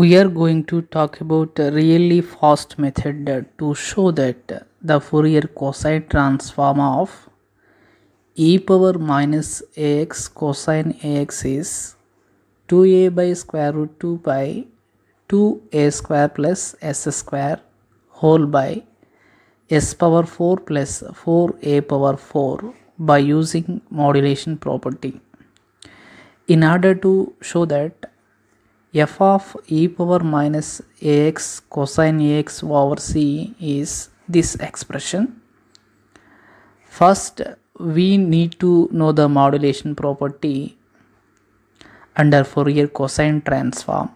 we are going to talk about a really fast method to show that the Fourier cosine transform of e power minus ax cosine ax is 2a by square root 2 pi 2a square plus s square whole by s power 4 plus 4a power 4 by using modulation property. In order to show that f of e power minus ax cosine ax over c is this expression. First we need to know the modulation property under Fourier cosine transform.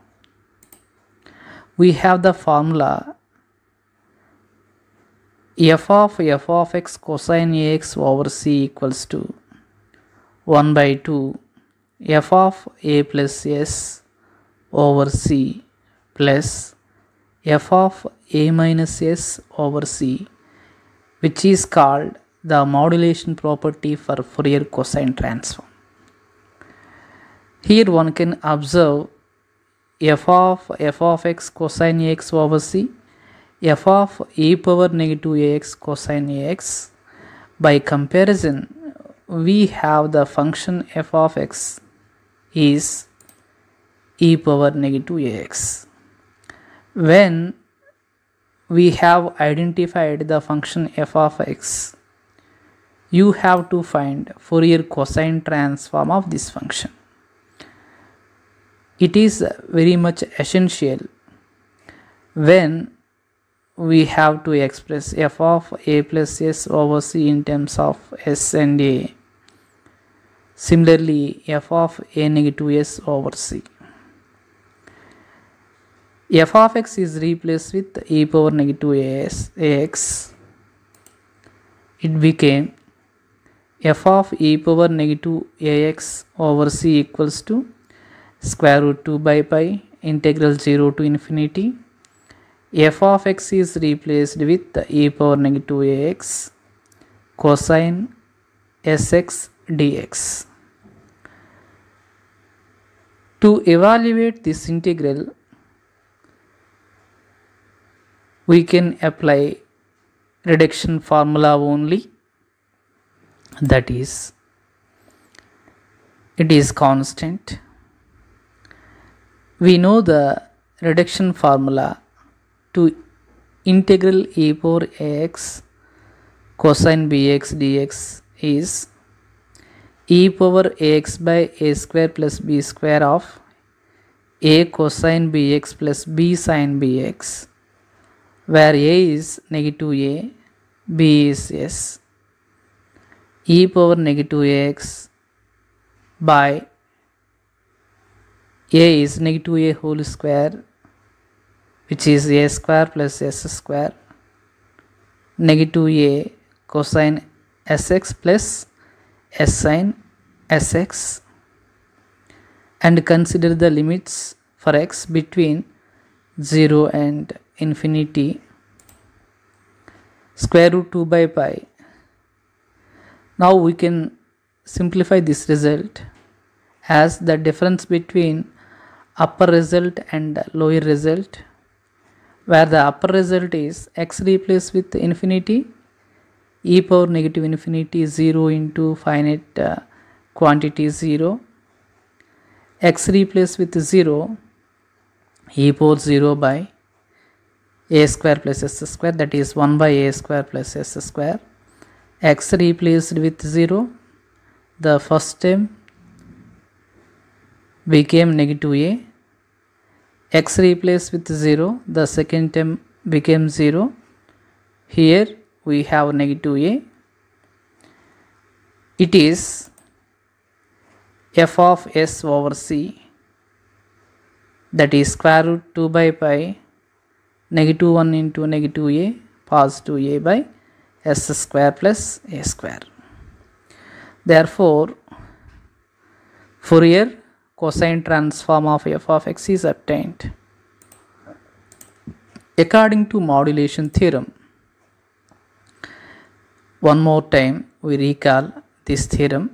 We have the formula f of f of x cosine ax over c equals to 1 by 2 f of a plus s over c plus f of a minus s over c which is called the modulation property for Fourier cosine transform. Here one can observe f of f of x cosine x over c f of e power negative ax cosine ax by comparison we have the function f of x is e power negative ax. When we have identified the function f of x, you have to find Fourier cosine transform of this function. It is very much essential when we have to express f of a plus s over c in terms of s and a. Similarly, f of a negative s over c f of x is replaced with e power negative as ax it became f of e power negative ax over c equals to square root 2 by pi integral 0 to infinity f of x is replaced with e power negative ax cosine sx dx. To evaluate this integral, we can apply reduction formula only that is it is constant we know the reduction formula to integral e power x cosine bx dx is e power ax by a square plus b square of a cosine bx plus b sine bx where A is negative A, B is S, e power negative x by A is negative A whole square which is A square plus S square negative A cosine Sx plus S sine Sx and consider the limits for x between 0 and infinity square root 2 by pi. Now we can simplify this result as the difference between upper result and lower result where the upper result is x replaced with infinity e power negative infinity 0 into finite uh, quantity 0 x replaced with 0 e power 0 by a square plus s square that is 1 by a square plus s square x replaced with 0 the first term became negative a x replaced with 0 the second term became 0 here we have negative a it is f of s over c that is square root 2 by pi negative 1 into negative a positive a by s square plus a square. Therefore, Fourier cosine transform of f of x is obtained. According to modulation theorem, one more time we recall this theorem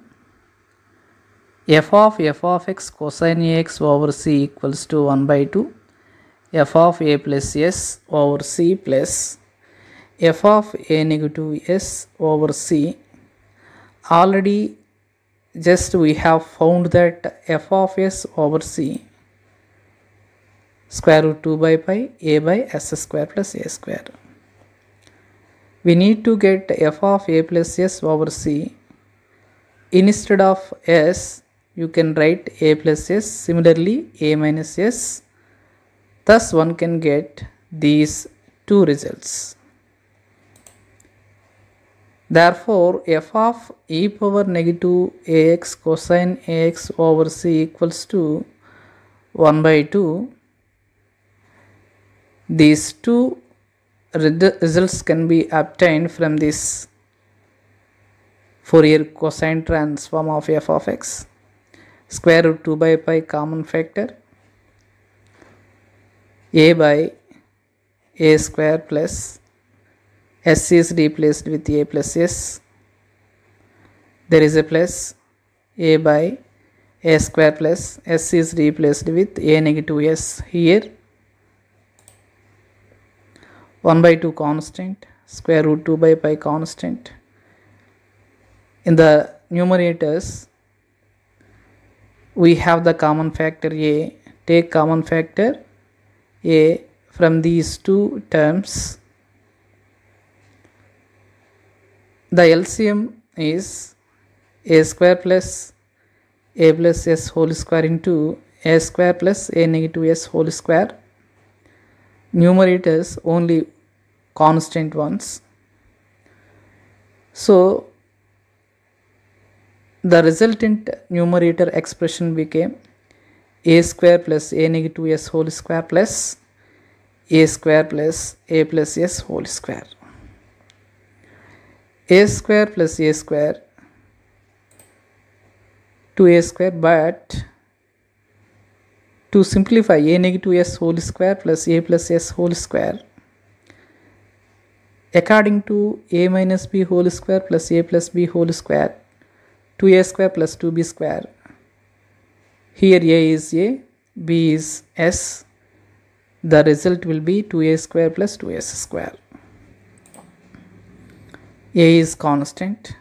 f of f of x cosine ax over c equals to 1 by 2 f of a plus s over c plus f of a negative s over c already just we have found that f of s over c square root 2 by pi a by s square plus a square we need to get f of a plus s over c instead of s you can write a plus s similarly a minus s Thus one can get these two results. Therefore, f of e power negative ax cosine ax over c equals to 1 by 2. These two results can be obtained from this Fourier cosine transform of f of x. Square root 2 by pi common factor a by a square plus s is replaced with a plus s. There is a plus a by a square plus s is replaced with a negative s here. 1 by 2 constant square root 2 by pi constant. In the numerators we have the common factor a take common factor a from these two terms the LCM is a square plus a plus s whole square into a square plus a negative s whole square numerators only constant ones so the resultant numerator expression became a square plus a negative s whole square plus a square plus a plus s whole square a square plus a square 2a square but to simplify a negative s whole square plus a plus s whole square according to a minus b whole square plus a plus b whole square 2a square plus 2b square here A is A, B is S. The result will be 2A square plus 2S square. A is constant.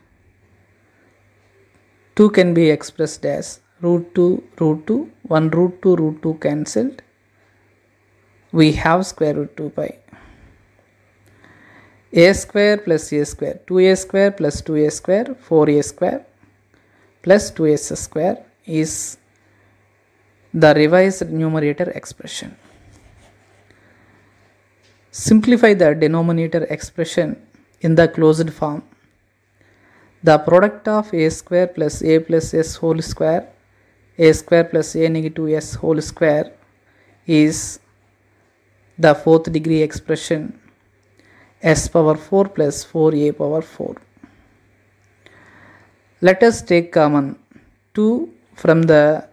2 can be expressed as root 2, root 2, 1 root 2, root 2 cancelled. We have square root 2 pi a square plus a square 2a square plus 2a square 4a square plus 2s square is the revised numerator expression. Simplify the denominator expression in the closed form. The product of a square plus a plus s whole square, a square plus a negative s whole square is the fourth degree expression s power 4 plus 4a power 4. Let us take common 2 from the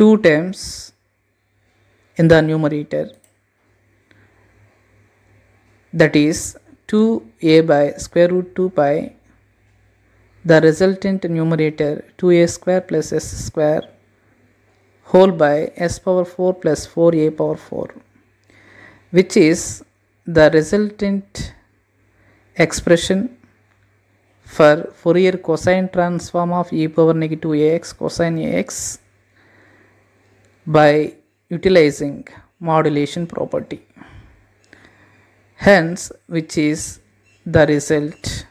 2 terms in the numerator that is 2a by square root 2 pi the resultant numerator 2a square plus s square whole by s power 4 plus 4a power 4 which is the resultant expression for Fourier cosine transform of e power negative ax cosine ax by utilizing modulation property hence which is the result